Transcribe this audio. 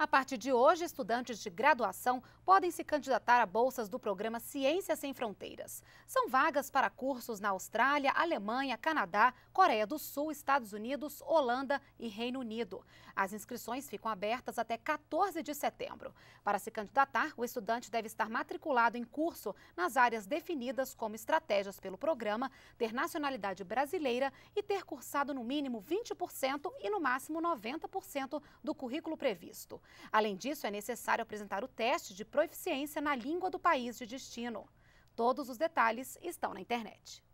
A partir de hoje, estudantes de graduação podem se candidatar a bolsas do programa Ciências Sem Fronteiras. São vagas para cursos na Austrália, Alemanha, Canadá, Coreia do Sul, Estados Unidos, Holanda e Reino Unido. As inscrições ficam abertas até 14 de setembro. Para se candidatar, o estudante deve estar matriculado em curso nas áreas definidas como estratégias pelo programa, ter nacionalidade brasileira e ter cursado no mínimo 20% e no máximo 90% do currículo previsto. Além disso, é necessário apresentar o teste de proficiência na língua do país de destino. Todos os detalhes estão na internet.